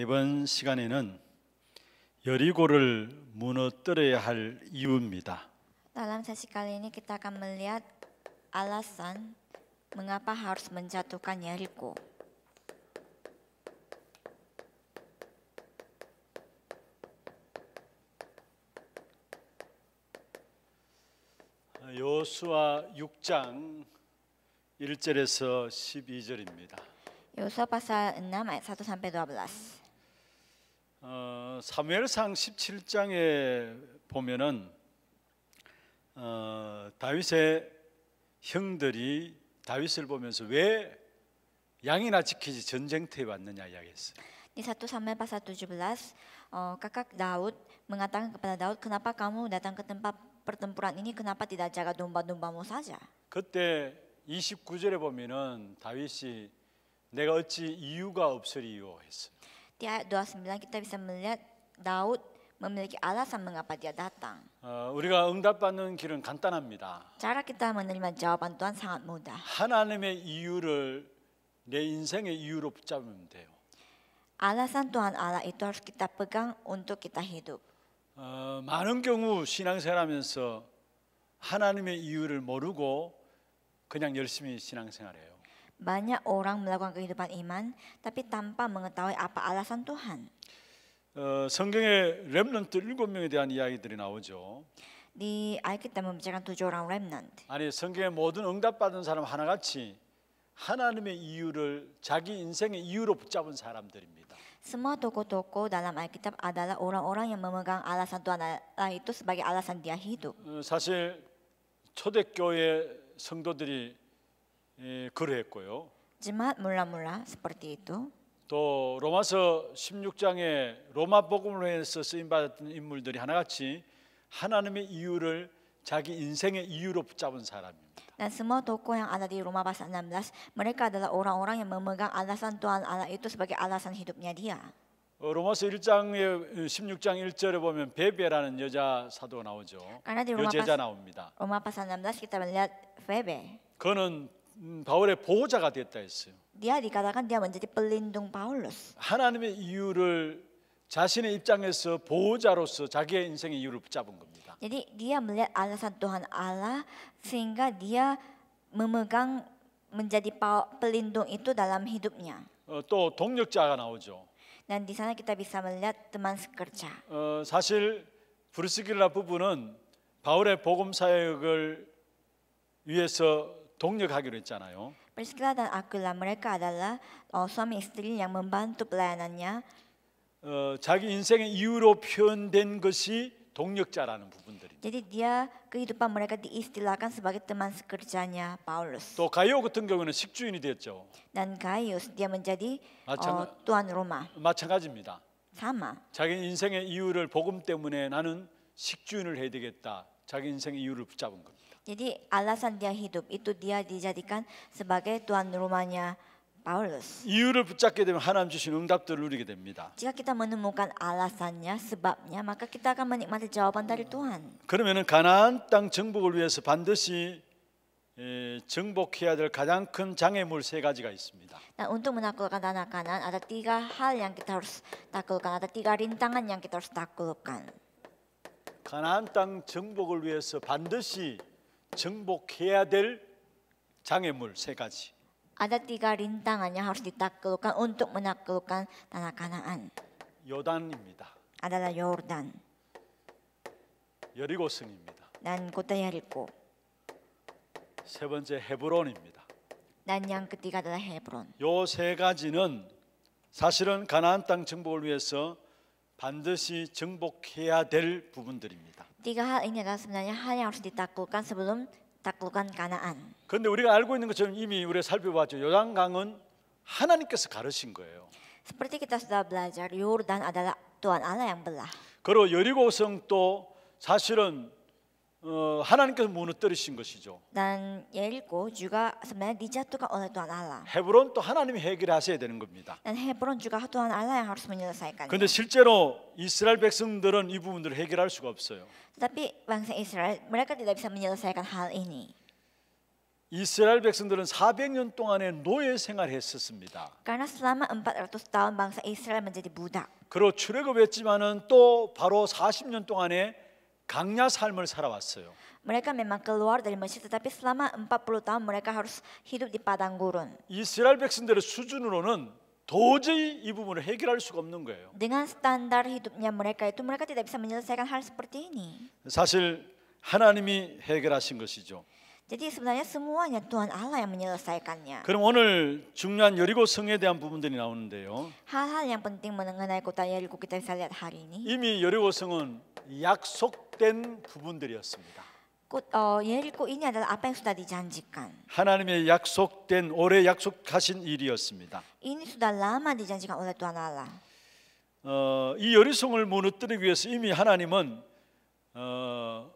이번 시간에는 여리고를 무너뜨려야 할 이유입니다. Dalam sesi kali ini kita akan melihat alasan mengapa harus menjatuhkan Yeriko. 요수아 6장 1절에서 12절입니다. Yo pasa en Sato San Pedro hablas. 어, 사무엘상 17장에 보면은 어, 다윗의 형들이 다윗을 보면서 왜 양이나 지키지 전쟁터에 왔느냐 이야기했어요. Di 1 Samuel pasal 17, uh, kakak Daud mengatakan kepada Daud, kenapa kamu datang ke tempat pertempuran ini? Kenapa tidak jaga domba-dombamu saja? 그때 29절에 보면은 다윗이 내가 어찌 이유가 없으리요 했어요. Dia doa sembilan kita bisa melihat Daud memiliki alasan mengapa dia datang. 어, 우리가 응답받는 길은 간단합니다. Cara kita menerima jawaban Tuhan sangat mudah. 하나님의 이유를 내 인생의 이유로 붙잡으면 돼요. Alasan Tuhan Allah itu harus kita pegang untuk kita hidup. 어, 많은 경우 신앙생활하면서 하나님의 이유를 모르고 그냥 열심히 신앙생활해요. Banyak orang melakukan kehidupan iman tapi tanpa mengetahui apa alasan Tuhan. 어, 성경에 렘넌트 일곱 명에 대한 이야기들이 나오죠. Di Alkitab kita membicarakan tujuh orang remnant. 아니 성경의 모든 응답받은 사람 하나같이 하나님의 이유를 자기 인생의 이유로 붙잡은 사람들입니다. Semua tokoh-tokoh dalam Alkitab adalah orang-orang yang memegang alasan Tuhan Allah itu sebagai alasan dia hidup. 사실 초대교회 성도들이 그랬고요. Jimat mula-mula seperti itu. 또 로마서 16장에 로마 복음을 위해서 쓰임 받았던 인물들이 하나같이 하나님의 이유를 자기 인생의 이유로 붙잡은 사람입니다. Dan semua tokoh yang ada di Roma pasal 16, mereka adalah orang-orang yang memegang alasan Tuhan Allah itu sebagai alasan hidupnya dia. 로마서 1장의 16장 1절에 보면 베베라는 여자 사도가 나오죠. 여제자 나옵니다. 로마 pasal 16 kita melihat Febe. 그는 바울의 보호자가 됐다 했어요. Dia dikatakan dia menjadi pelindung Paulus. 하나님의 이유를 자신의 입장에서 보호자로서 자기의 인생의 이유를 붙잡은 겁니다. Jadi dia melihat alasan Tuhan Allah sehingga dia memegang menjadi pelindung itu dalam hidupnya. 어, 또 동력자가 나오죠. Dan di sana kita bisa melihat teman sekerja. 어, 사실 브루스길라 부부는 바울의 복음 사역을 위해서 동력하기로 했잖아요. Pescada aquela mercada lá, o som estrilha membantu plananya. 어, 자기 인생의 이유로 표현된 것이 동력자라는 부분들입니다. Jadi dia kehidupan mereka diistilahkan sebagai teman sekerjanya Paulus. 또 가이오 같은 경우는 식주인이 되었죠. Dan Gaius dia menjadi 마찬가, 어, tuan rumah. 마찬가지입니다. sama. 자기 인생의 이유를 복음 때문에 나는 식주인을 해야 되겠다. 자기 인생의 이유를 붙잡은 거. Jadi alasan dia hidup itu dia dijadikan sebagai tuan rumahnya 바울로스. 이유를 붙잡게 되면 하나님 주신 응답들을 누리게 됩니다. Jika kita menemukan alasannya, sebabnya, maka kita akan menikmati jawaban dari Tuhan. 그러면은 가나안 땅 정복을 위해서 반드시 에, 정복해야 될 가장 큰 장애물 세 가지가 있습니다. Nah, untuk menaklukkan tanah kanan ada tiga hal yang kita harus taklukkan, ada tiga rintangan yang kita harus taklukkan. 가나안 땅 정복을 위해서 반드시 정복해야 될 장애물 세 가지. Ada tiga rintangan yang harus ditaklukkan untuk menaklukkan tanah Kanaan. 요단입니다. adalah Yordan 여리고성입니다. dan kota Yeriko. 세 번째 헤브론입니다. Dan yang ketiga adalah Hebron. 요세 가지는 사실은 가나안 땅 정복을 위해서 반드시 정복해야 될 부분들입니다. Tiga hal ini adalah sebenarnya hal yang harus ditaklukkan sebelum taklukkan Kanaan. 그런데 우리가 알고 있는 것처럼 이미 우리가 살펴봤죠. 요단강은 하나님께서 가르신 거예요. Seperti kita sudah belajar, Yordan adalah Tuhan Allah yang belah. 그리고 여리고성도 사실은 어, 하나님께서 무너뜨리신 것이죠. 난 예일고 주가 메 니자토가 네 어느 또한 알라. 헤브론 또 하나님이 해결하셔야 되는 겁니다. 난 헤브론 주가 또한 알라야 할 수는 사이까. 근데 실제로 이스라엘 백성들은 이 부분들을 해결할 수가 없어요. Tapi b a n g mereka tidak bisa menyelesaikan hal ini. 이스라엘 백성들은 400년 동안의 노예 생활했었습니다. Karena selama 400 tahun bangsa Israel menjadi budak. 그리 출애굽했지만은 또 바로 40년 동안에 강야 삶을 살아왔어요. Mereka memang keluar dari Mesir tetapi selama 40 tahun mereka harus hidup di padang gurun. 이스라엘 백성들의 수준으로는 도저히 이 부분을 해결할 수가 없는 거예요. Dengan standar hidupnya mereka itu mereka tidak bisa menyelesaikan hal seperti ini. 사실 하나님이 해결하신 것이죠. Jadi sebenarnya semuanya Tuhan Allah yang menyelesaikannya. 그럼 오늘 중요한 여리고 성에 대한 부분들이 나오는데요. Hal-hal yang penting mengenai kota Yeriko kita bisa lihat hari ini. 이미 여리고 성은 약속된 부분들이었습니다. 꽃, 어, 예리코 이니 adalah apa yang sudah dijanjikan. 하나님의 약속된 올해 약속하신 일이었습니다. Ini sudah lama dijanjikan oleh Tuhan Allah. 어, 이 여리성을 무너뜨리기 위해서 이미 하나님은 어,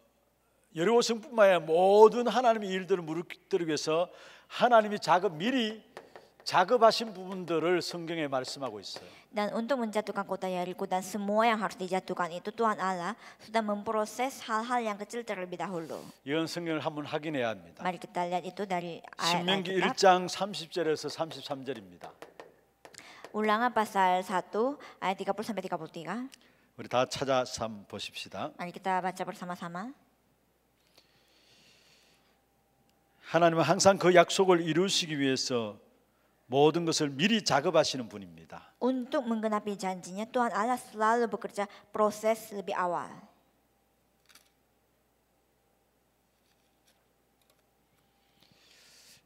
여리고성뿐만 아니라 모든 하나님의 일들을 무릅뜨기 위해서 하나님이 작업 미리 작업하신 부분들을 성경에 말씀하고 있어요. Dan untuk menjatuhkan kota Yeriko dan semua yang harus dijatuhkan itu Tuhan Allah sudah memproses hal-hal yang kecil terlebih dahulu. 이건 성경을 한번 확인해야 합니다. Mari kita lihat itu dari 신명기 1장 30절에서 33절입니다. Ulangan pasal 1 ayat 30 sampai 33. 우리 다 찾아서 한번 보십시다. Mari kita baca bersama-sama. 하나님은 항상 그 약속을 이루시기 위해서 모든 것을 미리 작업하시는 분입니다. Untuk menggenapi janjinya Tuhan Allah selalu bekerja proses lebih awal.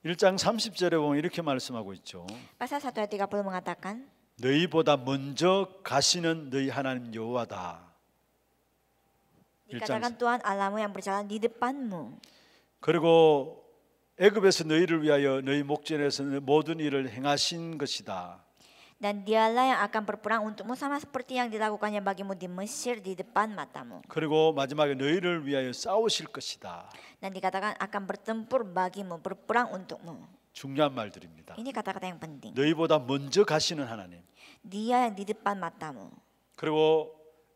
일장 30절에 보면 이렇게 말씀하고 있죠. Pasal 1 ayat 30 mengatakan 너희보다 먼저 가시는 너희 하나님 여호와다. Dikatakan Tuhan Allahmu yang berjalan di depanmu. 그리고 애굽에서 너희를 위하여 너희 목전에서 모든 일을 행하신 것이다. Dan dialah yang akan berperang untukmu sama seperti yang dilakukannya bagimu di Mesir di depan matamu. 그리고 마지막에 너희를 위하여 싸우실 것이다. Dan dikatakan akan bertempur bagimu, berperang untukmu. 중요한 말들입니다. Ini kata-kata yang penting. 너희보다 먼저 가시는 하나님. Dia yang di depan matamu. 그리고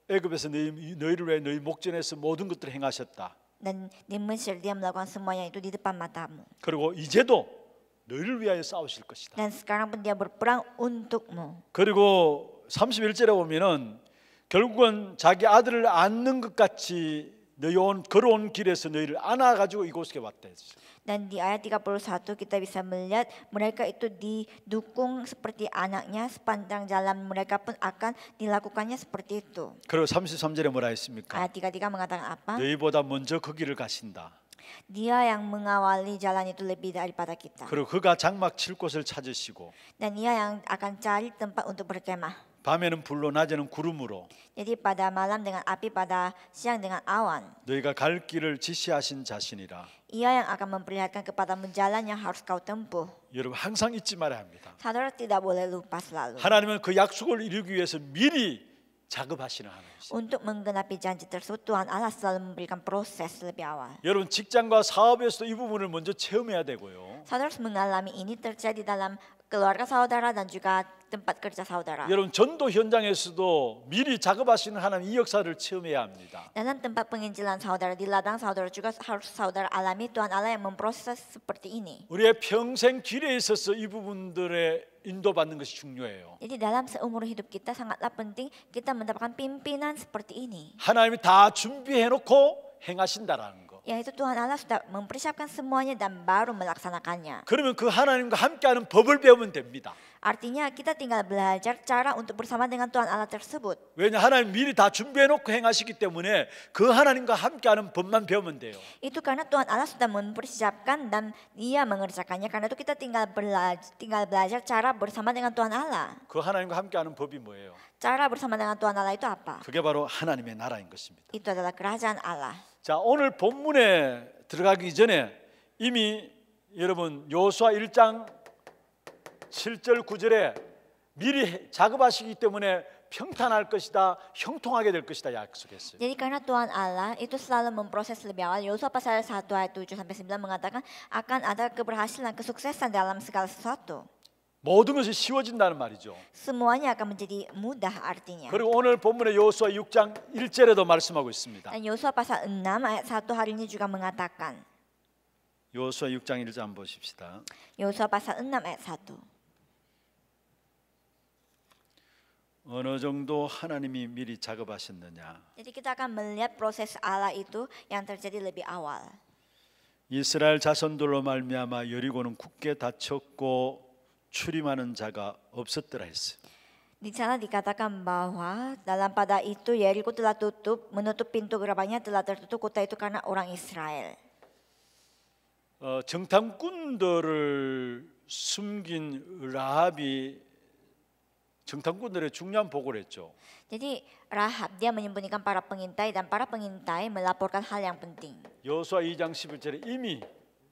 애굽에서 너희, 너희를 위해 너희 목전에서 모든 것들을 행하셨다. nên nên mình sẽ đem là con semuanya itu di depan matamu. 그리고 이제도 너를 위하여 싸우실 것이다. Dan sekarang pun dia berperang untukmu. 그리고 31절에 보면은 결국은 자기 아들을 안는 것 같이 너희온 걸어온 길에서 너희를 안아 가지고 이곳에 왔다 했어요. Dan di ayat 31 kita bisa melihat mereka itu didukung seperti anaknya sepanjang jalan mereka pun akan dilakukannya seperti itu. 그리고 33절에 뭐라 했습니까? Ayat 33 mengatakan apa? 너희보다 먼저 그 길을 가신다. Dia yang mengawali jalan itu lebih daripada kita. 그리고 그가 장막 칠 곳을 찾으시고. Dan dia yang akan cari tempat untuk berkemah. 밤에는 불로 낮에는 구름으로 Jadi pada malam dengan api pada siang dengan awan. 너희가 갈 길을 지시하신 자신이라. Ia yang akan memperlihatkan kepadamu jalan yang harus kau tempuh. 여러분 항상 잊지 말아야 합니다. Saudara tidak boleh lupa selalu. 하나님은 그 약속을 이루기 위해서 미리 작업하시는 하나님이십니다. Untuk menggenapi janji tersebut Tuhan Allah selalu memberikan proses lebih awal. 여러분 직장과 사업에서도 이 부분을 먼저 체험해야 되고요. Saudara mengalami ini terjadi dalam keluarga saudara dan juga tempat kerja saudara. 여러분 전도 현장에서도 미리 작업하시는 하나님 이 역사를 체험해야 합니다. Dalam tempat penginjilan saudara di ladang saudara juga harus saudara alami Tuhan Allah yang memproses seperti ini. 우리의 평생 길에 있어서 이 부분들의 인도받는 것이 중요해요. Jadi dalam seumur hidup kita sangatlah penting kita mendapatkan pimpinan seperti ini. 하나님이 다 준비해 놓고 행하신다라는 yaitu Tuhan Allah sudah mempersiapkan semuanya dan baru melaksanakannya. 그러면 그 하나님과 함께하는 법을 배우면 됩니다. Artinya kita tinggal belajar cara untuk bersama dengan Tuhan Allah tersebut. 왜냐 하나님 미리 다 준비해 놓고 행하시기 때문에 그 하나님과 함께하는 법만 배우면 돼요. Itu karena Tuhan Allah sudah mempersiapkan dan Dia mengerjakannya. Karena itu kita tinggal belajar tinggal belajar cara bersama dengan Tuhan Allah. 그 하나님과 함께하는 법이 뭐예요? Cara bersama dengan Tuhan Allah itu apa? 그게 바로 하나님의 나라인 것입니다. Itu adalah kerajaan Allah. 자, 오늘 본문에 들어가기 전에 이미 여러분 요수아 1장 7절 9절에 미리 작업하시기 때문에 평탄할 것이다, 형통하게 될 것이다 약속했어요. Jadi karena Tuhan Allah itu selalu memproses lebih awal. Yosua pasal 1 ayat 7 sampai 9 mengatakan akan ada keberhasilan, kesuksesan dalam segala sesuatu. 모든 것이 쉬워진다는 말이죠. Semuanya akan menjadi mudah artinya. 그리고 오늘 본문의 여호수아 6장 1절에도 말씀하고 있습니다. Dan Yosua pasal 6 ayat 1 hari ini juga mengatakan. 여호수아 6장 1절 한번 보십시다. 여호수아 pasal 6 ayat 1. 어느 정도 하나님이 미리 작업하셨느냐? Jadi kita akan melihat proses Allah itu yang terjadi lebih awal. 이스라엘 자손들로 말미암아 여리고는 굳게 닫혔고 출입하는 자가 없었더라 했어요. Di sana dikatakan bahwa dalam pada itu Yeriko telah tutup, menutup pintu gerbangnya telah tertutup kota itu karena orang Israel. 어, 정탐꾼들을 숨긴 라합이 정탐꾼들의 중요한 보고를 했죠. Jadi Rahab dia menyembunyikan para pengintai dan para pengintai melaporkan hal yang penting. 여호수아 2장 11절에 이미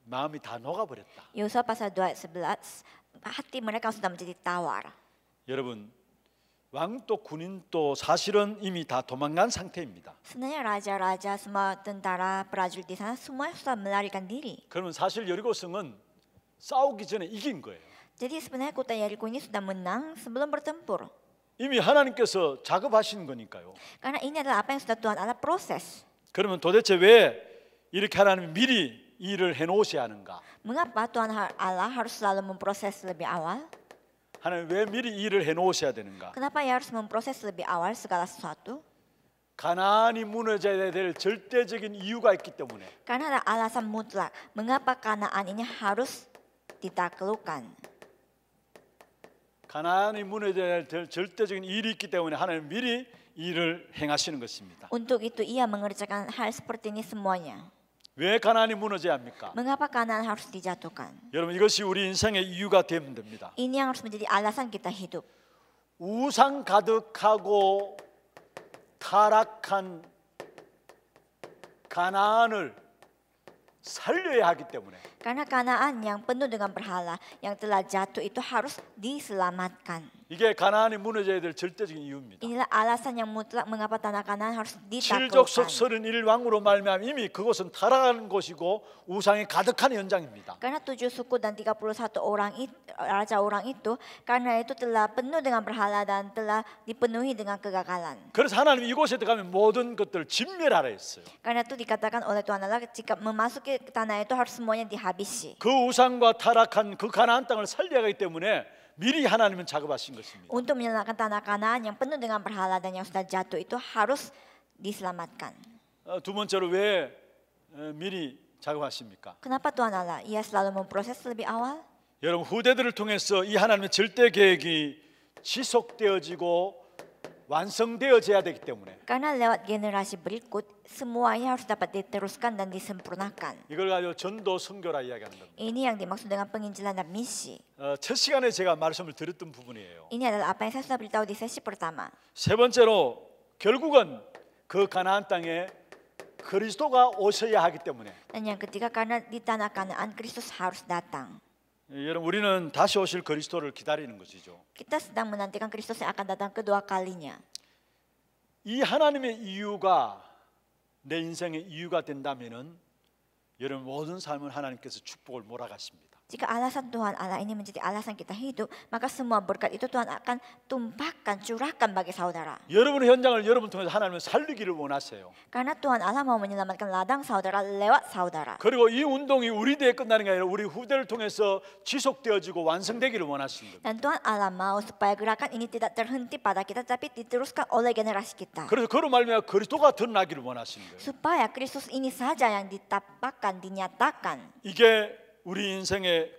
마음이 다 녹아버렸다. 요사 pasal 2 11 hati mereka sudah menjadi tawar. 여러분 왕도 군인도 사실은 이미 다 도망간 상태입니다. Sebenarnya raja-raja semua tentara prajurit di sana semua sudah melarikan diri. 그러면 사실 여리고성은 싸우기 전에 이긴 거예요. Jadi sebenarnya kota Yeriko ini sudah menang sebelum bertempur. 이미 하나님께서 작업하신 거니까요. Karena ini adalah apa yang sudah Tuhan Allah proses. 그러면 도대체 왜 이렇게 하나님이 미리 일을 해 놓으셔야 하는가? Mengapa Tuhan Allah harus selalu memproses lebih awal? 하나님 왜 미리 일을 해 놓으셔야 되는가? Kenapa ia harus memproses lebih awal segala sesuatu? 가나안이 무너져야 될 절대적인 이유가 있기 때문에. Karena ada alasan mutlak mengapa Kanaan ini harus ditaklukkan. 가나안이 무너져야 될 절대적인 일이 있기 때문에 하나님 미리 일을 행하시는 것입니다. Untuk itu ia mengerjakan hal seperti ini semuanya. 왜 가난이 무너져야 합니까? Mengapa kanan harus dijatuhkan? 여러분 이것이 우리 인생의 이유가 되면 됩니다. Ini yang harus menjadi alasan kita hidup. 우상 가득하고 타락한 가나안을 살려야 하기 때문에. Karena kanaan yang penuh dengan berhala yang telah jatuh itu harus diselamatkan. 이게 가나안이 무너져야 될 절대적인 이유입니다. Inilah alasan yang mutlak mengapa tanah Kanaan harus ditaklukkan. 실족속 31 왕으로 말미암 이미 그곳은 타락한 곳이고 우상이 가득한 현장입니다. Karena tujuh suku dan 31 orang itu, raja orang itu karena itu telah penuh dengan berhala dan telah dipenuhi dengan kegagalan. 그래서 하나님 이곳에 들어가면 모든 것들 진멸하라 했어요. Karena itu dikatakan oleh Tuhan Allah jika memasuki tanah itu harus semuanya dihabisi. 그 우상과 타락한 그 가나안 땅을 살려야 하기 때문에 미리 하나님은 작업하신 것입니다. Untuk menyelamatkan tanah Kanaan yang penuh dengan berhala dan yang sudah jatuh itu harus diselamatkan. 두 번째로 왜 미리 작업하십니까? Kenapa Tuhan Allah ia selalu memproses lebih awal? 여러분 후대들을 통해서 이 하나님의 절대 계획이 지속되어지고 완성되어져야 되기 때문에. Karena lewat generasi berikut semuanya harus dapat diteruskan dan disempurnakan. 이걸 가지고 전도 선교라 이야기하는 겁니다. Ini yang dimaksud dengan penginjilan dan misi. 어, 첫 시간에 제가 말씀을 드렸던 부분이에요. Ini adalah apa yang saya sudah beritahu di sesi pertama. 세 번째로 결국은 그 가나안 땅에 그리스도가 오셔야 하기 때문에. Dan yang ketiga karena di tanah Kanaan Kristus harus datang. 예, 여러분 우리는 다시 오실 그리스도를 기다리는 것이죠. Kita sedang menantikan Kristus yang akan datang kedua kalinya. 이 하나님의 이유가 내 인생의 이유가 된다면은 여러분 모든 삶을 하나님께서 축복을 몰아가십니다. Jika alasan Tuhan Allah ini menjadi alasan kita hidup, maka semua berkat itu Tuhan akan tumpahkan, curahkan bagi saudara. 여러분의 현장을 여러분 통해서 하나님은 살리기를 원하세요. Karena Tuhan Allah mau menyelamatkan ladang saudara lewat saudara. 그리고 이 운동이 우리 대에 끝나는 게 아니라 우리 후대를 통해서 지속되어지고 완성되기를 원하십니다. Dan Tuhan Allah mau supaya gerakan ini tidak terhenti pada kita, tapi diteruskan oleh generasi kita. 그래서 그로 말미암아 그리스도가 드러나기를 원하십니다. Supaya Kristus ini saja yang ditapakkan, dinyatakan. 이게 우리 인생의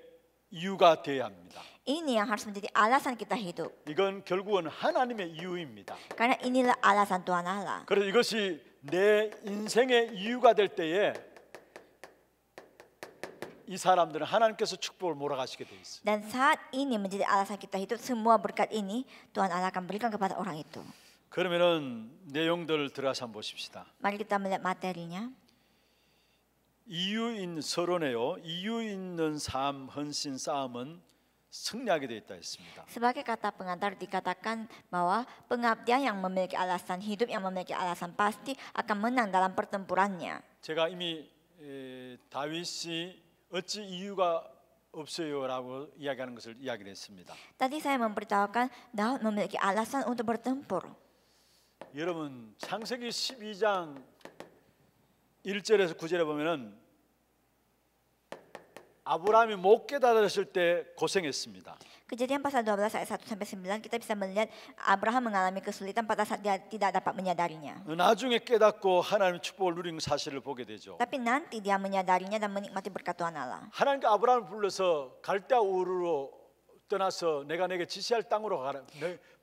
이유가 돼야 합니다. Ini yang harus menjadi alasan kita hidup. 이건 결국은 하나님의 이유입니다. Karena inilah alasan Tuhan Allah. 그래서 이것이 내 인생의 이유가 될 때에 이 사람들은 하나님께서 축복을 몰아가시게 돼 있어요. Dan saat ini menjadi alasan kita hidup semua berkat ini Tuhan Allah akan berikan kepada orang itu. 그러면은 내용들을 들어서 한번 보십시다. Mari kita melihat materinya. 이유인 서론에요. 이유 있는 삶, 헌신 싸움은 승리하게 되어 있다 했습니다. Sebagai kata pengantar dikatakan bahwa pengabdian yang memiliki alasan hidup yang memiliki alasan pasti akan menang dalam pertempurannya. 제가 이미 에, 다윗이 어찌 이유가 없어요라고 이야기하는 것을 이야기를 했습니다. Tadi saya memberitahukan Daud memiliki alasan untuk bertempur. 여러분 창세기 12장 1절에서 9절에 보면은 아브라함이 못 깨달았을 때 고생했습니다. Kejadian pasal 12 ayat 1 sampai 9 kita bisa melihat Abraham mengalami kesulitan pada saat dia tidak dapat menyadarinya. 나중에 깨닫고 하나님의 축복을 누리는 사실을 보게 되죠. Tapi nanti dia menyadarinya dan menikmati berkat Tuhan Allah. 하나님께 아브라함을 불러서 갈대아 우르로 떠나서 내가 내게 지시할 땅으로 가라.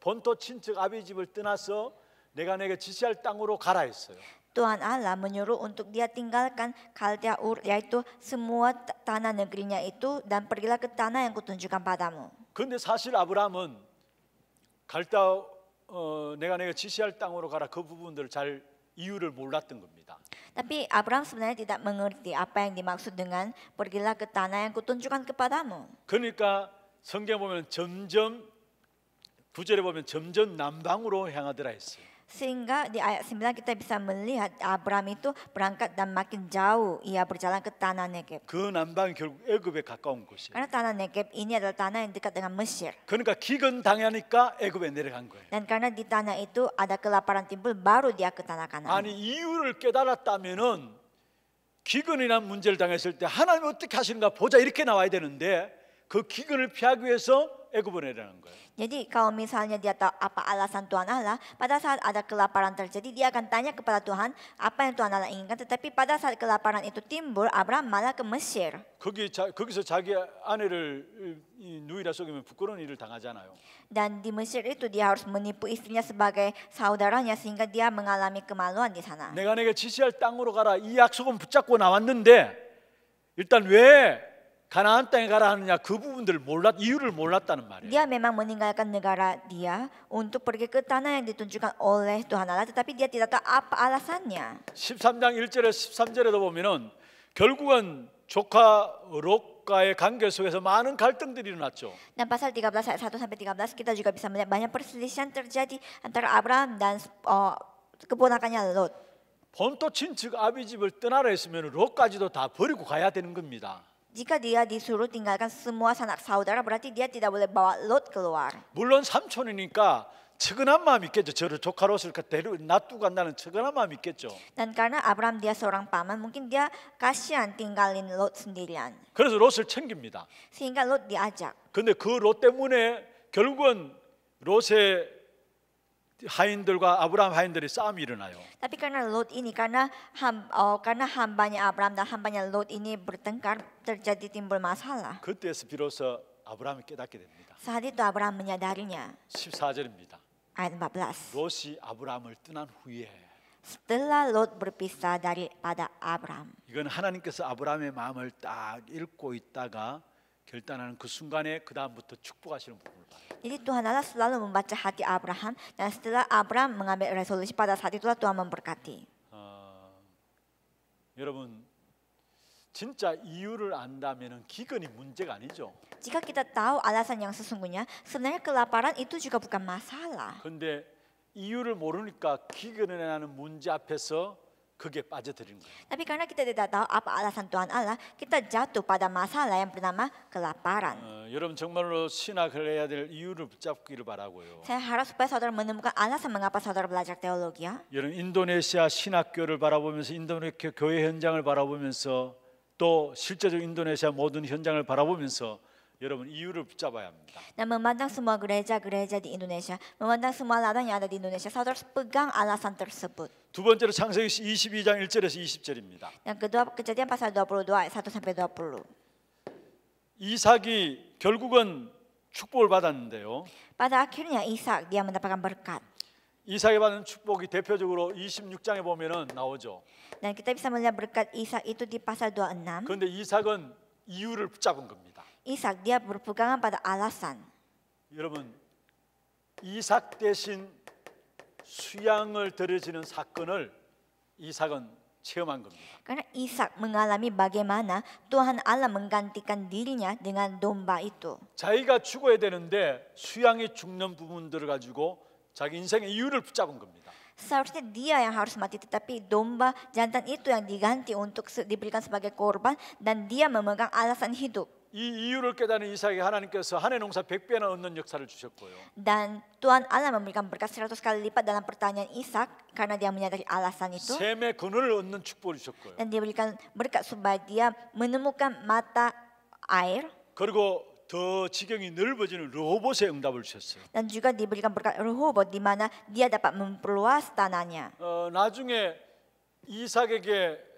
본토 친척 아비 집을 떠나서 내가 내게 지시할 땅으로 가라 했어요. Tuhan Allah menyuruh untuk dia tinggalkan Kaldea Ur yaitu semua tanah negerinya itu dan pergilah ke tanah yang kutunjukkan padamu. 근데 사실 아브라함은 갈다 어, 내가 내가 지시할 땅으로 가라 그 부분들을 잘 이유를 몰랐던 겁니다. Tapi Abraham sebenarnya tidak mengerti apa yang dimaksud dengan pergilah ke tanah yang kutunjukkan kepadamu. 그러니까 성경 보면 점점 구절에 보면 점점 남방으로 향하더라 했어요. Sehingga di ayat 9 kita bisa melihat Abraham itu berangkat dan makin jauh ia berjalan ke tanah Negeb. 그 남방이 결국 애굽에 가까운 곳이에요. Karena tanah Negeb ini adalah tanah yang dekat dengan Mesir. 그러니까 기근 당하니까 애굽에 내려간 거예요. Dan karena di tanah itu ada kelaparan timbul baru dia ke tanah Kanaan. 아니 이유를 깨달았다면은 기근이란 문제를 당했을 때 하나님 어떻게 하시는가 보자 이렇게 나와야 되는데 그 기근을 피하기 위해서 애굽을 내라는 거예요. Jadi kalau misalnya dia tahu apa alasan Tuhan Allah, pada saat ada kelaparan terjadi dia akan tanya kepada Tuhan apa yang Tuhan Allah inginkan. Tetapi pada saat kelaparan itu timbul, Abraham malah ke Mesir. 거기 자, 거기서 자기 아내를 누이라 속이면 부끄러운 일을 당하잖아요. Dan di Mesir itu dia harus menipu istrinya sebagai saudaranya sehingga dia mengalami kemaluan di sana. 내가 내게 지시할 땅으로 가라 이 약속은 붙잡고 나왔는데 일단 왜 가나안 땅에 가라 하느냐 그 부분들을 몰랐 이유를 몰랐다는 말이에요. Dia memang meninggalkan negara dia untuk pergi ke tanah yang ditunjukkan oleh Tuhan Allah, tetapi dia tidak tahu apa alasannya. 13장 1절에 13절에도 보면은 결국은 조카 롯과의 관계 속에서 많은 갈등들이 일어났죠. Dan pasal 13 ayat 1 sampai 13 kita juga bisa melihat banyak perselisihan terjadi antara Abraham dan uh, keponakannya Lot. 본토 친척 아비 집을 떠나라 했으면 롯까지도 다 버리고 가야 되는 겁니다. Jika dia disuruh tinggalkan semua sanak saudara berarti dia tidak boleh bawa Lot keluar. 물론 삼촌이니까 측은한 마음이 있겠죠. 저를 조카로 쓸까 데려 놔두고 간다는 측은한 마음이 있겠죠. Dan karena Abraham dia seorang paman, mungkin dia kasihan tinggalin Lot sendirian. 그래서 롯을 챙깁니다. Sehingga Lot diajak. 근데 그롯 때문에 결국은 롯의 하인들과 아브라함 하인들의 싸움이 일어나요. Tapi karena Lot ini karena ham, oh, karena hambanya Abraham dan hambanya Lot ini bertengkar terjadi timbul masalah. 그때에서 비로소 아브라함이 깨닫게 됩니다. Saat itu Abraham menyadarinya. 14절입니다. Ayat 14. 롯이 아브라함을 떠난 후에 Setelah Lot berpisah daripada Abraham. 이건 하나님께서 아브라함의 마음을 딱 읽고 있다가 결단하는 그 순간에 그 다음부터 축복하시는 부분을 봐요. Jadi Tuhan Allah selalu membaca hati Abraham dan setelah Abraham mengambil resolusi pada saat itulah Tuhan memberkati. 어, 여러분 진짜 이유를 안다면은 기근이 문제가 아니죠. Jika kita tahu alasan yang sesungguhnya, sebenarnya kelaparan itu juga bukan masalah. 근데 이유를 모르니까 기근이라는 문제 앞에서 그게 빠져들인 거예요. Tapi karena kita tidak tahu apa alasan Tuhan Allah, kita jatuh pada masalah yang bernama kelaparan. 어, 여러분 정말로 신학을 해야 될 이유를 붙잡기를 바라고요. Saya harap supaya saudara menemukan alasan mengapa saudara belajar teologi. 여러분 인도네시아 신학교를 바라보면서 인도네시아 교회 현장을 바라보면서 또 실제적 인도네시아 모든 현장을 바라보면서 여러분 이유를 붙잡아야 합니다. Nah, memandang semua gereja-gereja di Indonesia, memandang semua ladang yang ada di Indonesia, saudara pegang alasan tersebut. 두 번째로 창세기 22장 1절에서 20절입니다. Yang kedua kejadian pasal 22 ayat 1 sampai 20. 이삭이 결국은 축복을 받았는데요. Pada akhirnya Ishak dia mendapatkan berkat. 이삭이 받은 축복이 대표적으로 26장에 보면은 나오죠. Dan kita bisa melihat berkat Ishak itu di pasal 26. 그런데 이삭은 이유를 붙잡은 겁니다. Ishak dia berpegangan pada alasan. 여러분 이삭 대신 수양을 들여지는 사건을 이삭은 체험한 겁니다. Karena Ishak mengalami bagaimana Tuhan Allah menggantikan dirinya dengan domba itu. 자기가 죽어야 되는데 수양이 죽는 부분들을 가지고 자기 인생의 이유를 붙잡은 겁니다. Seharusnya dia yang harus mati, tetapi domba jantan itu yang diganti untuk diberikan sebagai korban dan dia memegang alasan hidup. 이 이유를 깨달은 이삭에게 하나님께서 한 해 농사 100배나 얻는 역사를 주셨고요. Dan Tuhan Allah memberikan berkat 100 kali lipat dalam pertanian Ishak karena dia menyadari alasan itu. 샘의 근원을 얻는 축복을 주셨고요. Dan dia berikan berkat supaya dia menemukan mata air. 그리고 더 지경이 넓어지는 로봇의 응답을 주셨어요. Dan juga diberikan berkat Rehobot di mana dia dapat memperluas tanahnya. 어, 나중에 이삭에게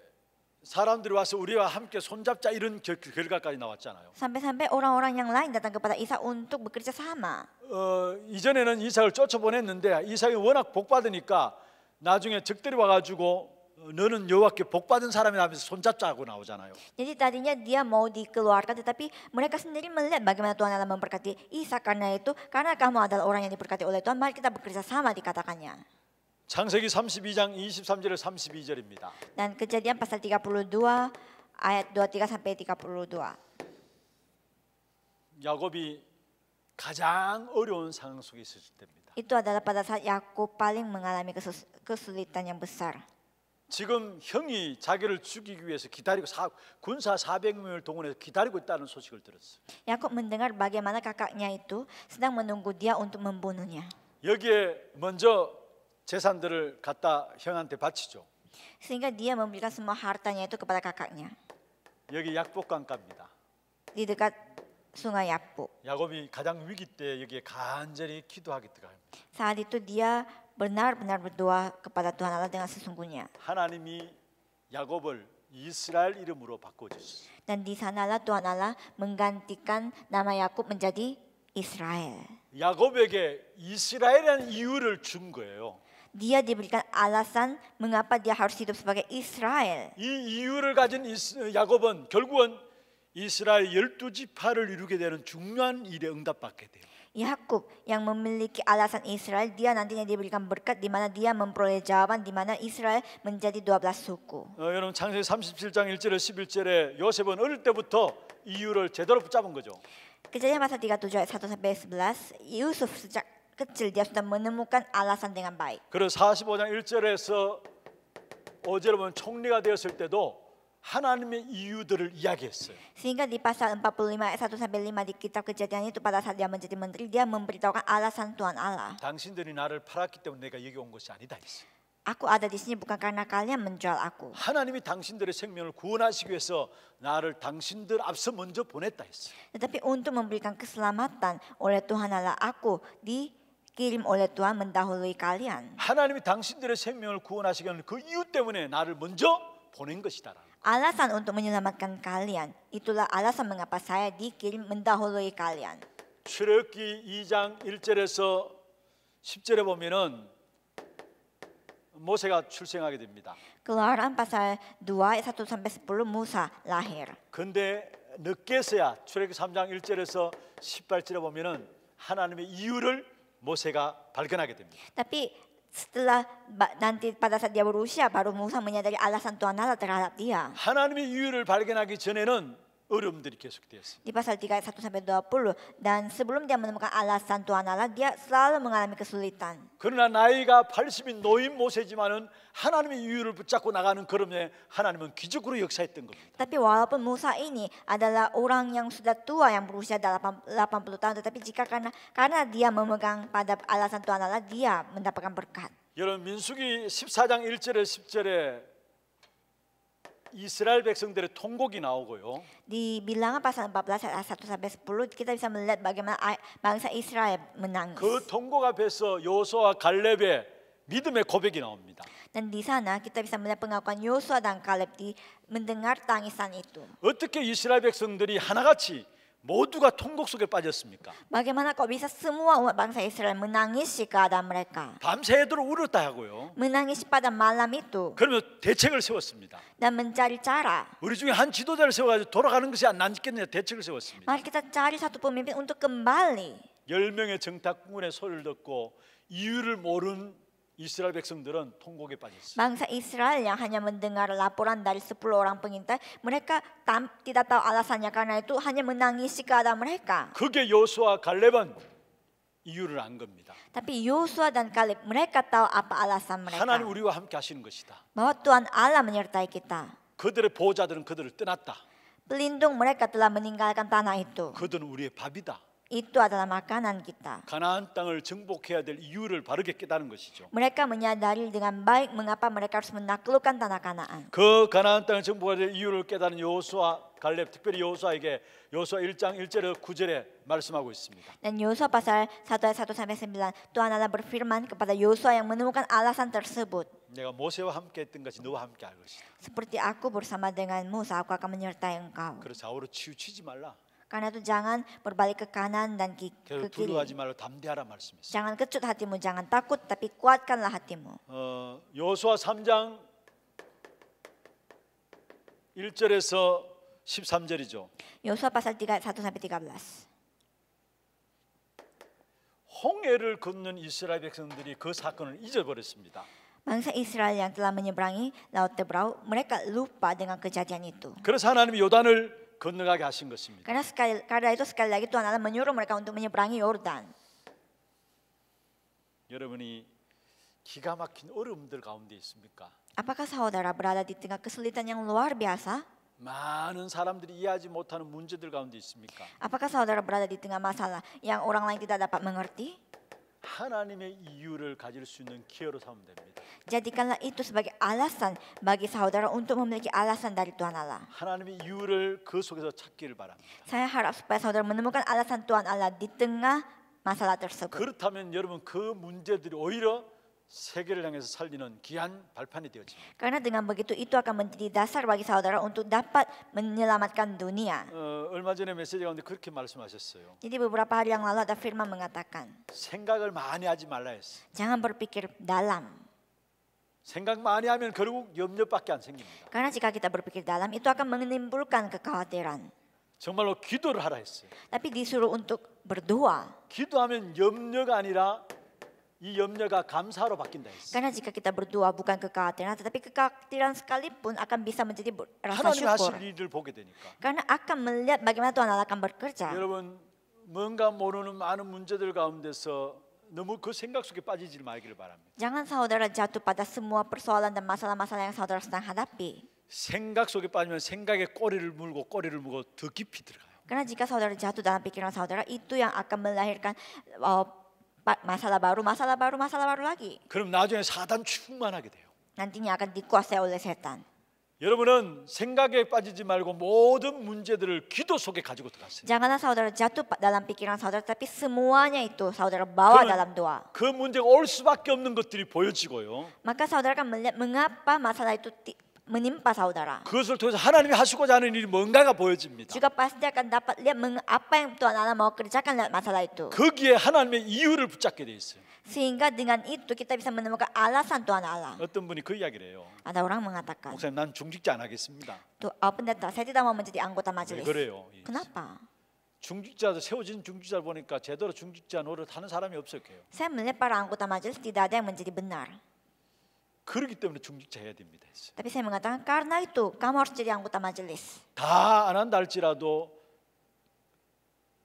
사람들이 와서 우리와 함께 손잡자 이런 결, 결과까지 나왔잖아요. Sampai-sampai orang-orang yang lain datang kepada Isa untuk bekerja sama. 어, 이전에는 이삭을 쫓아보냈는데 이삭이 워낙 복 받으니까 나중에 적들이 와 가지고 너는 여호와께 복 받은 사람이라면서 손잡자고 나오잖아요. Jadi tadinya dia mau dikeluarkan tetapi mereka sendiri melihat bagaimana Tuhan Allah memberkati Isa karena itu karena kamu adalah orang yang diberkati oleh Tuhan mari kita bekerja sama dikatakannya. 창세기 32장 23절에서 32절입니다. Dan kejadian pasal 32 ayat 23 sampai 32. 야곱이 가장 어려운 상황 속에 있었을 때입니다. Itu adalah pada saat Yakub paling mengalami kesulitan yang besar. 지금 형이 자기를 죽이기 위해서 기다리고 사, 군사 400명을 동원해서 기다리고 있다는 소식을 들었어요. 야곱 mendengar bagaimana kakaknya itu sedang menunggu dia untuk membunuhnya. 여기에 먼저 재산들을 갖다 형한테 바치죠. Sehingga dia memberikan semua hartanya itu kepada kakaknya. 여기 약복강가입니다. Di dekat sungai Yapu. 야곱이 가장 위기 때 여기에 간절히 기도하기 때문입니다. Saat itu dia benar-benar berdoa kepada Tuhan Allah dengan sesungguhnya. 하나님이 야곱을 이스라엘 이름으로 바꿔주셨어요. Dan di sanalah Tuhan Allah menggantikan nama Yakub menjadi 이스라엘. 야곱에게 이스라엘이라는 이유를 준 거예요. dia diberikan alasan mengapa dia harus hidup sebagai Israel. 이 이유를 가진 이스, 야곱은 결국은 이스라엘 열두 지파를 이루게 되는 중요한 일에 응답받게 돼요. Yakub yang memiliki alasan Israel, dia nantinya diberikan berkat di mana dia memperoleh jawaban di mana Israel menjadi 12 suku. 어, 여러분 창세기 37장 1절에 11절에 요셉은 어릴 때부터 이유를 제대로 붙잡은 거죠. Kejadian pasal 37 ayat 1 sampai 11, Yusuf sejak kecil dia sudah menemukan alasan dengan baik. 그래서 45장 1절에서 어제로 보면 총리가 되었을 때도 하나님의 이유들을 이야기했어요. Sehingga di pasal 45 ayat 1 sampai 5 di kitab kejadian itu pada saat dia menjadi menteri dia memberitahukan alasan Tuhan Allah. 당신들이 나를 팔았기 때문에 내가 여기 온 것이 아니다 했어요. Aku ada di sini bukan karena kalian menjual aku. 하나님이 당신들의 생명을 구원하시기 위해서 나를 당신들 앞서 먼저 보냈다 했어요. Tetapi untuk memberikan keselamatan oleh Tuhan Allah aku di kirim oleh Tuhan mendahului kalian. 하나님이 당신들의 생명을 구원하시기는 그 이유 때문에 나를 먼저 보낸 것이다라. Alasan untuk menyelamatkan kalian itulah alasan mengapa saya dikirim mendahului kalian. 출애굽기 2장 1절에서 10절에 보면은 모세가 출생하게 됩니다. Keluaran pasal 2 1 sampai 10 Musa lahir. 근데 늦게서야 출애굽기 3장 1절에서 18절에 보면은 하나님의 이유를 모세가 발견하게 됩니다. Tapi setelah nanti pada saat dia berusia baru Musa menyadari alasan Tuhan Allah terhadap dia. 하나님의 유일을 발견하기 전에는 어려움들이 계속되었어요. Di pasal 3 ayat 1 sampai 20 dan sebelum dia menemukan alasan Tuhan Allah dia selalu mengalami kesulitan. 그러나 나이가 80인 노인 모세지만은 하나님의 유유를 붙잡고 나가는 걸음에 하나님은 기적으로 역사했던 겁니다. Tapi walaupun Musa ini adalah orang yang sudah tua yang berusia 80 tahun tetapi jika karena karena dia memegang pada alasan Tuhan Allah dia mendapatkan berkat. 여러분 민수기 14장 1절에 10절에 이스라엘 백성들의 통곡이 나오고요. Di bilangan pasal 14 ayat 1 sampai 10 kita bisa melihat bagaimana bangsa Israel menangis. 그 통곡 앞에서 여호수아 갈렙의 믿음의 고백이 나옵니다. Dan di sana kita bisa melihat pengakuan Yosua dan Kaleb di mendengar tangisan itu. 어떻게 이스라엘 백성들이 하나같이 모두가 통곡 속에 빠졌습니까? Bagaimana kok bisa semua umat bangsa Israel menangis di keadaan mereka? 밤새도록 울었다고요. Menangis pada malam itu. 그러면 대책을 세웠습니다. Dan mencari cara. 우리 중에 한 지도자를 세워가지고 돌아가는 것이 안 낫겠느냐 대책을 세웠습니다. Mari kita cari satu pemimpin untuk kembali. 열 명의 정탁군의 소리를 듣고 이유를 모르는 Israel 백성들은 통곡에 빠졌어요. Bangsa Israel yang hanya mendengar laporan dari 10 orang pengintai, mereka tam, tidak tahu alasannya karena itu hanya menangisi keadaan mereka. 그게 여호수아 갈렙은 이유를 안 겁니다. Tapi Yosua dan Caleb mereka tahu apa alasan mereka. 하나님 우리와 함께 하시는 것이다. Bahwa Tuhan Allah menyertai kita. 그들의 보호자들은 그들을 떠났다. Pelindung mereka telah meninggalkan tanah itu. 그들은 우리의 밥이다. 이또하다 마가난 kita. 가나안 땅을 정복해야 될 이유를 바르게 깨달은 것이죠. Mereka menyadari dengan baik mengapa mereka harus menaklukkan tanah Kanaan. 그 가나안 땅을 정복해야 될 이유를 깨달은 여호수아 갈렙 특별히 여호수아에게 여호수아 1장 1절에 9절에 말씀하고 있습니다. Dan Yosua pasal 1 ayat 1 sampai 9 Tuhan Allah berfirman kepada Yosua yang menemukan alasan tersebut. 내가 모세와 함께 했던 것이 너와 함께 할 것이다. Seperti aku bersama dengan Musa, aku akan menyertai engkau. 그래서 좌우로 치우치지 말라. Karena itu jangan berbalik ke kanan dan ke, ke kiri. 두려워하지 말고 담대하라 말씀했어요. Jangan kecut hatimu, jangan takut, tapi kuatkanlah hatimu. 어, 여호수아 3장 1절에서 13절이죠. 여호수아 pasal 3 1 sampai 13. 홍해를 건넌 이스라엘 백성들이 그 사건을 잊어버렸습니다. Bangsa Israel yang telah menyeberangi Laut Tebrau, mereka lupa dengan kejadian itu. 그래서 하나님이 요단을 건너가게 하신 것입니다. Karena sekali k a r a itu sekali lagi Tuhan a l a menyuruh mereka untuk menyeberangi Yordan. 여러분이 기가 막힌 어려움들 가운데 있습니까? Apakah saudara berada di tengah kesulitan yang luar biasa? 많은 사람들이 이해하지 못하는 문제들 가운데 있습니까? Apakah saudara berada di tengah masalah yang orang lain tidak dapat mengerti? 하나님의 이유를 가질 수 있는 기회로 삼으면 됩니다. Jadikanlah itu sebagai alasan bagi saudara untuk memiliki alasan dari Tuhan Allah. 하나님의 이유를 그 속에서 찾기를 바랍니다. Saya harap supaya saudara menemukan alasan Tuhan Allah di tengah masalah tersebut. 그렇다면 여러분 그 문제들이 오히려 세계를 향해서 살리는 귀한 발판이 되었지. Karena dengan begitu itu akan menjadi dasar bagi saudara untuk dapat menyelamatkan dunia. 어, 얼마 전에 메시지 가운데 그렇게 말씀하셨어요. Jadi beberapa hari yang lalu ada firman mengatakan. 생각을 많이 하지 말라 했어. Jangan berpikir dalam. 생각 많이 하면 결국 염려밖에 안 생깁니다. Karena jika kita berpikir dalam itu akan menimbulkan kekhawatiran. 정말로 기도를 하라 했어요. Tapi disuruh untuk berdoa. 기도하면 염려가 아니라 이 염려가 감사로 bakinda 했어. Karena jika kita berdoa bukan kekhawatiran tetapi kekhawatiran sekalipun akan bisa menjadi rasa syukur. Karena akan melihat bagaimana Tuhan Allah akan bekerja. 여러분 뭔가 모르는 많은 문제들 가운데서 너무 그 생각 속에 빠지지 말기를 바랍니다. Jangan saudara jatuh pada semua persoalan dan masalah-masalah yang saudara sedang hadapi. 생각 속에 빠지면 생각의 꼬리를 물고 꼬리를 물고 더 깊이 들어가요. Karena jika saudara jatuh dalam pikiran saudara itu yang akan melahirkan uh, 마사다바로마사다바로마사다바로 하기. 그럼 나중에 사단 충만하게 돼요. 난디니 아간 니꼬 아세 올레 세단. 여러분은 생각에 빠지지 말고 모든 문제들을 기도 속에 가지고 들어갔어요. 장하나 사우다라 자투 다람 피키랑 사우다라 tapi semuanya itu s a u 그 문제가 올 수밖에 없는 것들이 보여지고요. Maka saudara akan 그것을 통해서 하나님이 하시고자 하는 일이 뭔가가 보여집니다. 거기에 하나님의 이유를 붙잡게 돼 있어요. Sehingga dengan itu kita bisa menemukan alasan Tuhan Allah. 어떤 분이 그 이야기를 해요. Ada orang mengatakan. 목사님 난 중직자 안 하겠습니다. 또 아, pendeta saya tidak mau menjadi anggota majelis. 네, 그래요. Kenapa? 중직자도 세워진 중직자 보니까 제대로 중직자 노릇하는 사람이 없었고요. Saya melihat para anggota majelis tidak ada yang menjadi benar. 그렇기 때문에 중직자해야 됩니다. Tapi saya mengatakan karena itu kamu harus jadi anggota majelis. 다안 한다 할지라도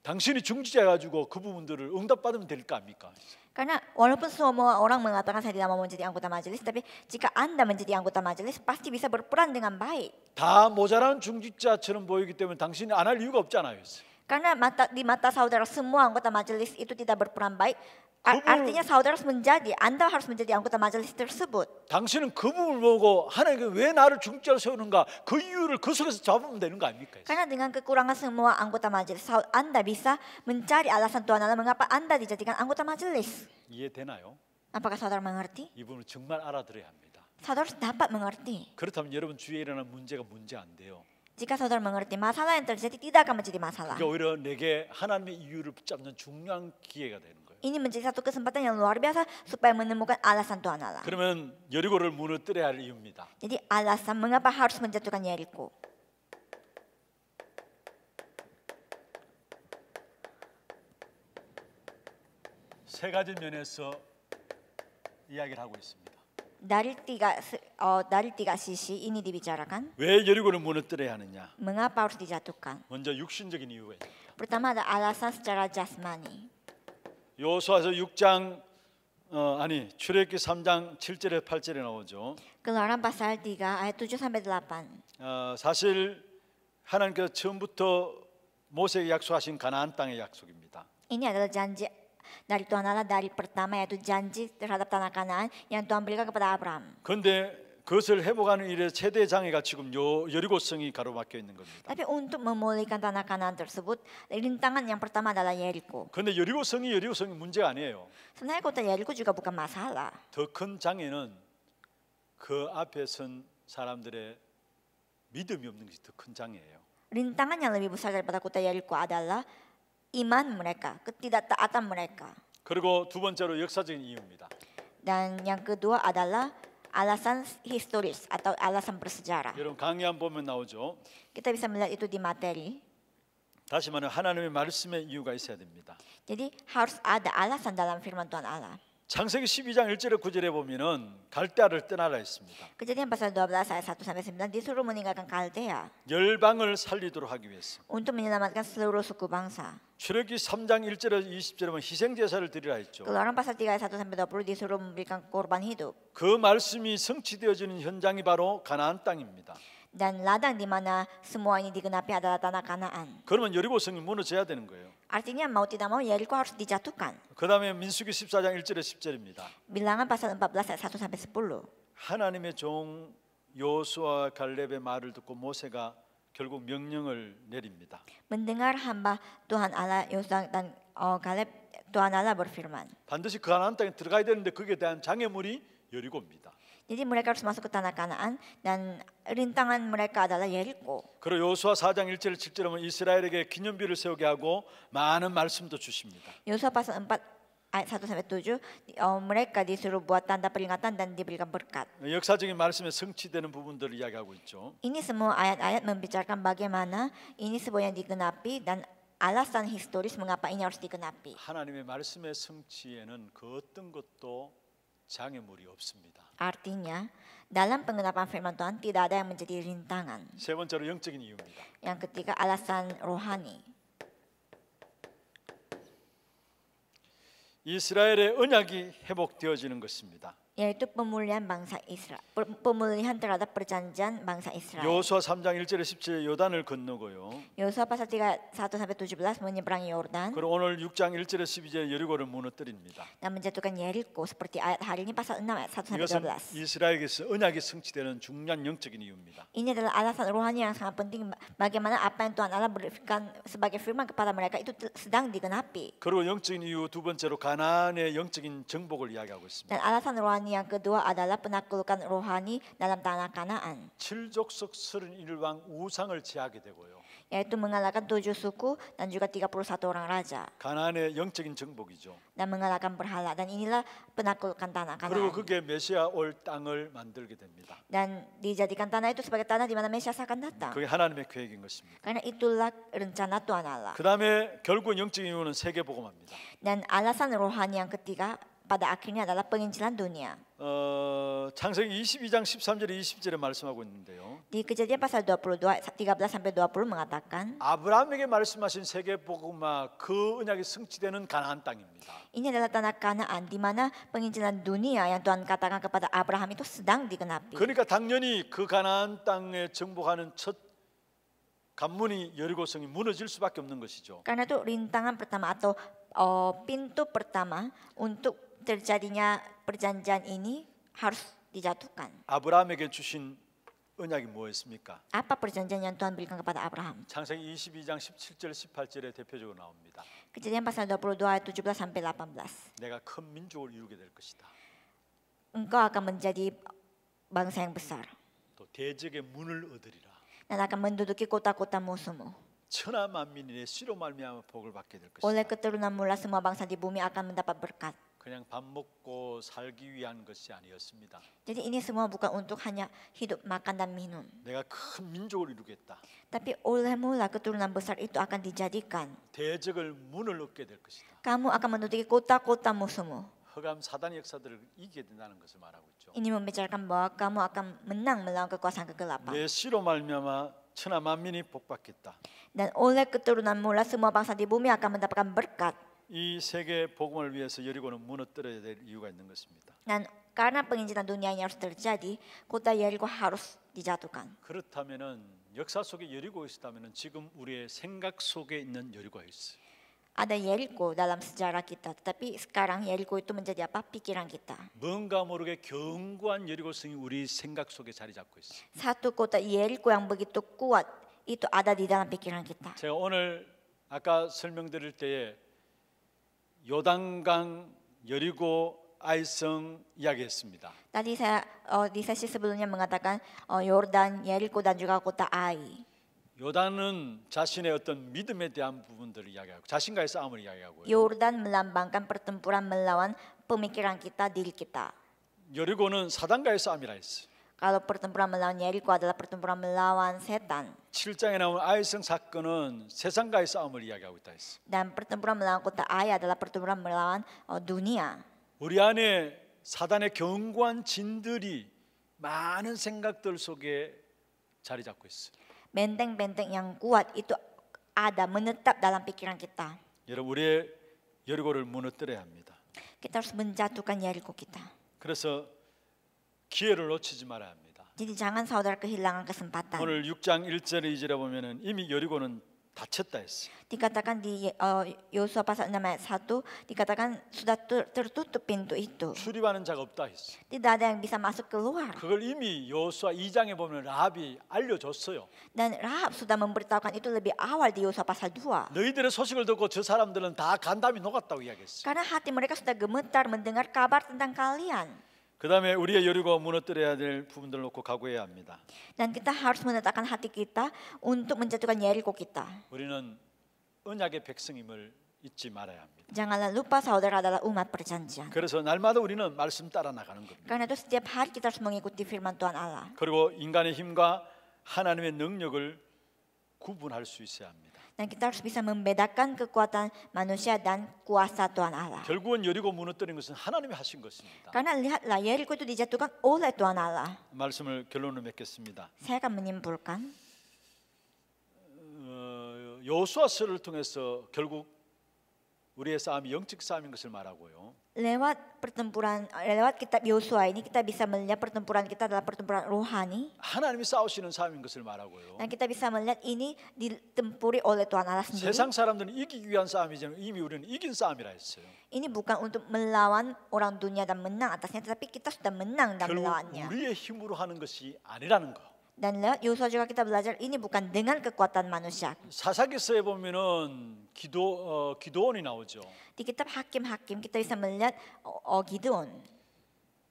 당신이 중지자 가지고 그 부분들을 응답받으면 될거 아닙니까? Karena walaupun semua orang mengatakan saya tidak mau menjadi anggota majelis, tapi jika anda menjadi anggota majelis pasti bisa berperan dengan baik. 다 모자란 중직자처럼 보이기 때문에 당신이 안 할 이유가 없잖아요. Karena mata, di mata saudara semua anggota majelis itu tidak berperan baik, Artinya saudara harus menjadi, Anda harus menjadi anggota majelis tersebut. 당신은 그분을 보고 하나님 왜 나를 중직자로 세우는가 그 이유를 그 속에서 잡으면 되는 거 아닙니까? Karena dengan kekurangan semua anggota majelis, Anda bisa mencari alasan Tuhan Allah mengapa Anda dijadikan anggota majelis. 이해되나요? Apakah saudara mengerti? 이분을 정말 알아들어야 합니다. Saudara harus dapat mengerti. 그렇다면 여러분 주위에 일어나는 문제가 문제 안 돼요. Jika saudara mengerti masalah yang terjadi tidak akan menjadi masalah. 그게 오히려 내게 하나님의 이유를 붙잡는 중요한 기회가 되는. ini menjadi satu kesempatan yang luar biasa supaya menemukan alasan Tuhan Allah. 그러면 여리고를 무너뜨려야 할 이유입니다. Jadi alasan mengapa harus menjatuhkan Yeriko. 세 가지 면에서 이야기를 하고 있습니다. dari tiga oh, dari tiga sisi ini dibicarakan. 왜 여리고를 무너뜨려야 하느냐? Mengapa harus dijatuhkan? 먼저 육신적인 이유가 있다. Pertama ada alasan secara jasmani. 요수아서 6장 어, 아니 출애굽기 3장 7절에 8절에 나오죠. Keluaran pasal 3 ayat 7 sampai 8. 어, 사실 하나님께서 처음부터 모세에게 약속하신 가나안 땅의 약속입니다. Ini adalah janji dari Tuhan Allah dari pertama yaitu janji terhadap tanah Kanaan yang Tuhan berikan kepada Abraham. 그런데 그것을 회복하는 일에 최대 장애가 지금 요 여리고성이 가로막혀 있는 겁니다. Tapi untuk memulihkan tanah Kanan tersebut, rintangan yang pertama adalah Yeriko. 근데 여리고성이 여리고성이 문제 아니에요. Sebenarnya kota Yeriko juga bukan masalah. 더큰 장애는 그 앞에 선 사람들의 믿음이 없는 것이 더 큰 장애예요. Rintangan yang lebih besar daripada kota Yeriko adalah iman mereka, ketidaktaatan mereka. 그리고 두 번째로 역사적인 이유입니다. Dan yang kedua adalah alasan historis atau alasan bersejarah. 여러분 강의 보면 나오죠. Kita bisa melihat itu di materi. 다시 하나님의 이유가 있어야 됩니다. Jadi harus ada alasan dalam firman Tuhan Allah. 창세기 12장 1절에 9절에 보면은 갈대아를 떠나라 했습니다. Kejadian pasal 12 ayat 1 sampai 9 disuruh meninggalkan Kaldea. 열방을 살리도록 하기 위해서. Untuk menyelamatkan seluruh suku bangsa. 출애기 3장 1절에서 20절에 희생 제사를 드리라 했죠. Keluaran pasal 3 ayat 1 sampai 20 disuruh memberikan korban hidup. 그 말씀이 성취되어지는 현장이 바로 가나안 땅입니다. dan ladang di mana semuanya digenapi adalah tanah Kanaan. 그러면 여리고 성이 무너져야 되는 거예요. Artinya mau tidak mau Yeriko harus dijatuhkan. 그다음에 민수기 14장 1절에 10절입니다. 밀랑은 pasal 14 ayat 1 sampai 10. 하나님의 종 요수와 갈렙의 말을 듣고 모세가 결국 명령을 내립니다. Mendengar hamba Tuhan Allah Yosua dan uh, Kaleb Tuhan Allah berfirman. 반드시 가나안 땅에 들어가야 되는데 그에 대한 장애물이 여리고입니다. 이제 물에가로 스마스코타나까나안난 어린 땅한 물에가 달라 예리고 그리고 요수아 4장 1절 7절 하 이스라엘에게 기념비를 세우게 하고 많은 말씀도 주십니다. 요수아 파서 음바 다불 역사적인 말씀에 성취되는 부분들을 이야기하고 있죠. 이니스 뭐 아얏 아얏 문비자간 마게마나 이니스 보야 니근 앞이 난 알라산 히스토리스 mengapa ini h 하나님의 말씀의 성취에는 그 어떤 것도 장애물이 없습니다. Artinya, dalam pengenapan firman Tuhan tidak ada yang menjadi rintangan. 세 번째로 영적인 이유입니다. Yang ketiga alasan rohani. 이스라엘의 언약이 회복되어지는 것입니다. yaitu pemulihan bangsa Israel. Pemulihan terhadap perjanjian bangsa Israel. 여호수아 3장 1절에 10절에 요단을 건너고요. 여호수아 pasal 3 1 sampai 17 menyeberangi Yordan. 그리고 오늘 6장 1절에 12절에 여리고를 무너뜨립니다. Nah menjatuhkan Yeriko seperti ayat hari ini pasal 6 ayat 1 sampai 12. 이스라엘에서 언약이 성취되는 중요한 영적인 이유입니다. Ini adalah alasan rohani yang sangat penting bagaimana apa yang Tuhan Allah berikan sebagai firman kepada mereka itu sedang digenapi. 그리고 영적인 이유 두 번째로 가나안의 영적인 정복을 이야기하고 있습니다. Dan alasan rohani Tuhan yang kedua adalah penaklukan rohani dalam tanah Kanaan. 칠족속 31왕 우상을 제하게 되고요. yaitu mengalahkan tujuh suku dan juga 31 orang raja. 가나안의 영적인 정복이죠. dan mengalahkan berhala dan inilah penaklukan tanah Kanaan. 그리고 그게 메시아 올 땅을 만들게 됩니다. dan dijadikan tanah itu sebagai tanah di mana Mesias akan datang. 그게 하나님의 계획인 것입니다. karena itulah rencana Tuhan Allah. 그다음에 결국 영적인 이유는 세계 복음합니다. dan alasan rohani yang ketiga pada akhirnya adalah penginjilan dunia. 어, 창세기 22장 13절에 20절에 말씀하고 있는데요. Di kejadian pasal 22 13 sampai 20 mengatakan 아브라함에게 말씀하신 세계 복음화 그 언약이 승치되는 가나안 땅입니다. Ini adalah tanah Kanaan di mana penginjilan dunia yang Tuhan katakan kepada Abraham itu sedang digenapi. 그러니까 당연히 그 가나안 땅에 정복하는 첫 관문이 여리고성이 무너질 수밖에 없는 것이죠. Karena itu rintangan pertama atau oh, pintu pertama untuk terjadinya perjanjian ini harus dijatuhkan. 아브라함에게 주신 언약이 뭐였습니까? Apa perjanjian yang Tuhan berikan kepada Abraham? 창세기 22장 17절 18절에 대표적으로 나옵니다. Kejadian pasal 22 ayat 17 sampai 18. 내가 큰 민족을 이루게 될 것이다. Engkau akan menjadi bangsa yang besar. 또 대적의 문을 얻으리라. Dan akan menduduki kota-kota musuhmu. 천하 만민이 내 씨로 말미암아 복을 받게 될 것이다. 올해 끝으로 난 몰라 semua bangsa di bumi akan mendapat berkat. 그냥 밥 먹고 살기 위한 것이 아니었습니다. Jadi ini semua bukan untuk hanya hidup makan dan minum. 내가 큰 민족을 이루겠다. Tapi oleh mula keturunan besar itu akan dijadikan. 대적을 문을 얻게 될 것이다. Kamu akan menutupi kota-kota musuhmu. 허감 사단 역사들을 이기게 된다는 것을 말하고 있죠. Ini membicarakan bahwa kamu akan menang melawan kekuasaan kegelapan. 내 씨로 말미암아 천하 만민이 복받겠다. Dan oleh keturunanmu lah semua bangsa di bumi akan mendapatkan berkat. 이 세계 복음을 위해서 여리고는 무너뜨려야 될 이유가 있는 것입니다. 난 까나빵인지나 누니아니 아르스들자다 여리고 하루 니자두간. 그렇다면은 역사 속에 여리고 있었다면은 지금 우리의 생각 속에 있는 여리고가 있어. ada Yeriko dalam sejarah kita, t e t a p 뭔가 모르게 견고한 여리고 성이 우리 생각 속에 자리 잡고 있어. Satu kota Yeriko yang begitu k u 제가 오늘 아까 설명드릴 때에 요단강 여리고 아이성 이야기했습니다. Tadi saya uh, di sesi sebelumnya mengatakan uh, Yordan, Yeriko dan juga kota Ai. 요단은 자신의 어떤 믿음에 대한 부분들을 이야기하고 자신과의 싸움을 이야기하고요. Yordan melambangkan pertempuran melawan pemikiran kita, diri kita. 여리고는 사단과의 싸움이라 했어요. Kalau pertempuran melawan Yeriko adalah pertempuran melawan setan. 7장에 나온 아이성 사건은 세상과의 싸움을 이야기하고 있다 했어. Dan pertempuran melawan kota Ai adalah pertempuran melawan dunia. 우리 안에 사단의 견고한 진들이 많은 생각들 속에 자리 잡고 있어. Benteng-benteng yang kuat itu ada menetap dalam pikiran kita. 여러분 우리의 여리고를 무너뜨려야 합니다. Kita harus menjatuhkan Yeriko kita. 그래서 기회를 놓치지 말아야 합니다. 길장한 사우달그 힐랑한 것은 봤다. 오늘 6장 1절에 2절에 보면은 이미 여리고는 다쳤다 했어요. Dikatakan di Yosua pasal 6 ayat 1 dikatakan sudah tertutup pintu itu. 출입하는 자가 없다 했어요. Tidak ada yang bisa masuk keluar. 그걸 이미 여호수아 2장에 보면 라합이 알려줬어요. Dan Rahab sudah memberitahukan itu lebih awal di Yosua pasal 2. 너희들의 소식을 듣고 저 사람들은 다 간담이 녹았다고 이야기했어요. Karena hati mereka sudah gemetar mendengar kabar tentang kalian. 그다음에 우리의 여류가 무너뜨려야 될 부분들을 놓고 각오해야 합니다. Dan kita harus meletakkan hati kita untuk menjatuhkan Yeriko kita. 우리는 언약의 백성임을 잊지 말아야 합니다. Janganlah lupa saudara adalah umat perjanjian. 그래서 날마다 우리는 말씀 따라 나가는 겁니다. Karena itu setiap hari kita harus mengikuti firman Tuhan Allah. 그리고 인간의 힘과 하나님의 능력을 구분할 수 있어야 합니다. Dan kita harus bisa membedakan kekuatan manusia dan kuasa Tuhan Allah. 결국은 여리고 무너뜨린 것은 하나님이 하신 것입니다. Karena lihatlah Yeriko itu dijatuhkan oleh Tuhan Allah. 말씀을 결론을 맺겠습니다. Saya akan menyimpulkan. 여호수아서를 통해서 결국 우리의 싸움이 영적 싸움인 것을 말하고요. Lewat pertempuran eh, lewat kitab Yosua ini kita bisa melihat pertempuran kita adalah pertempuran rohani. 하나님이 싸우시는 싸움인 것을 말하고요. Dan kita bisa melihat ini ditempuri oleh Tuhan Allah sendiri. 세상 사람들은 이기기 위한 싸움이지만 이미 우리는 이긴 싸움이라 했어요. Ini bukan untuk melawan orang dunia dan menang atasnya tetapi kita sudah menang dan melawannya. 우리의 힘으로 하는 것이 아니라는 거. Dan lewat Yosua juga kita belajar ini bukan dengan kekuatan manusia. 사사기서에 보면은 기도 어, 기도원이 나오죠. Di kitab Hakim-Hakim kita bisa melihat 어, 어, 기도원.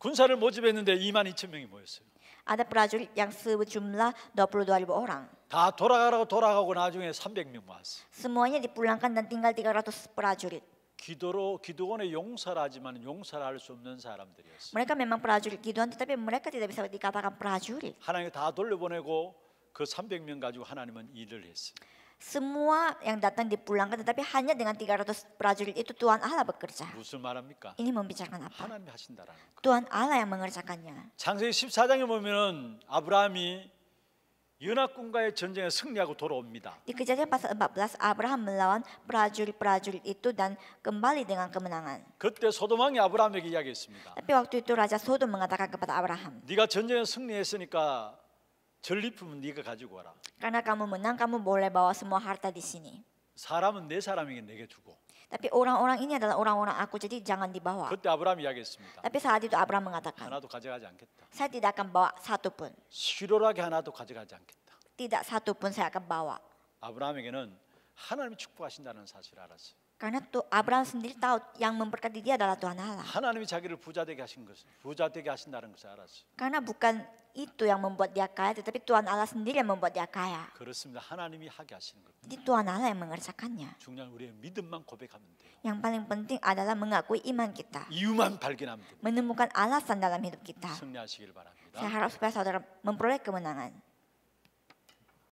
군사를 모집했는데 2만 2천 명이 모였어요. Ada prajurit yang sejumlah 22.000 orang. 다 돌아가라고 돌아가고 나중에 300명 모았어요. Semuanya dipulangkan dan tinggal 300 prajurit. 기도로 기도원의 용서를 하지만 용서를 할 수 없는 사람들이었어요. Mereka memang pelacur Gideon tetapi mereka tidak bisa dikatakan prajurit. 하나님 다 돌려보내고 그 300명 가지고 하나님은 일을 했어요. Semua yang datang dipulangkan tetapi hanya dengan 300 prajurit itu Tuhan Allah bekerja. 무슨 말합니까? Ini membicarakan apa? 하나님이 하신다라는 거. Tuhan Allah yang mengerjakannya. 창세기 14장에 보면은 아브라함이 연합군과의 전쟁에 승리하고 돌아옵니다. Di kejadian pasal 14 Abraham melawan prajurit-prajurit itu dan kembali dengan kemenangan. 그때 소돔 왕이 아브라함에게 이야기했습니다. Tapi waktu itu raja Sodom mengatakan kepada Abraham. 네가 전쟁에 승리했으니까 전리품은 네가 가지고 와라. Karena kamu menang, kamu boleh bawa semua harta di sini. 사람은 내 사람에게 내게 두고. Tapi orang-orang ini adalah orang-orang aku jadi jangan dibawa. 그때 아브라함이 야기했습니다 Tapi saat itu Abraham mengatakan. 하나도 가져가지 않겠다. Saya tidak akan bawa satu pun. 실오라기 하나도 가져가지 않겠다. Tidak satu pun saya akan bawa. 아브라함에게는 하나님이 축복하신다는 사실을 알았어요. Karena tuh Abraham sendiri tahu yang memperkati dia adalah Tuhan Allah. 하나님이 자기를 부자 되게 하신 것, 부자 되게 하신다는 것을 알았어. Karena bukan itu yang membuat dia kaya, tetapi Tuhan Allah sendiri yang membuat dia kaya. 그렇습니다. 하나님이 하게 하시는 것. Jadi Tuhan Allah yang mengerjakannya. 중요한 우리의 믿음만 고백하면 돼. Yang paling penting adalah mengakui iman kita. 이유만 발견하면 돼. Menemukan alasan dalam hidup kita. 승리하시길 바랍니다. Saya harap supaya saudara memperoleh kemenangan.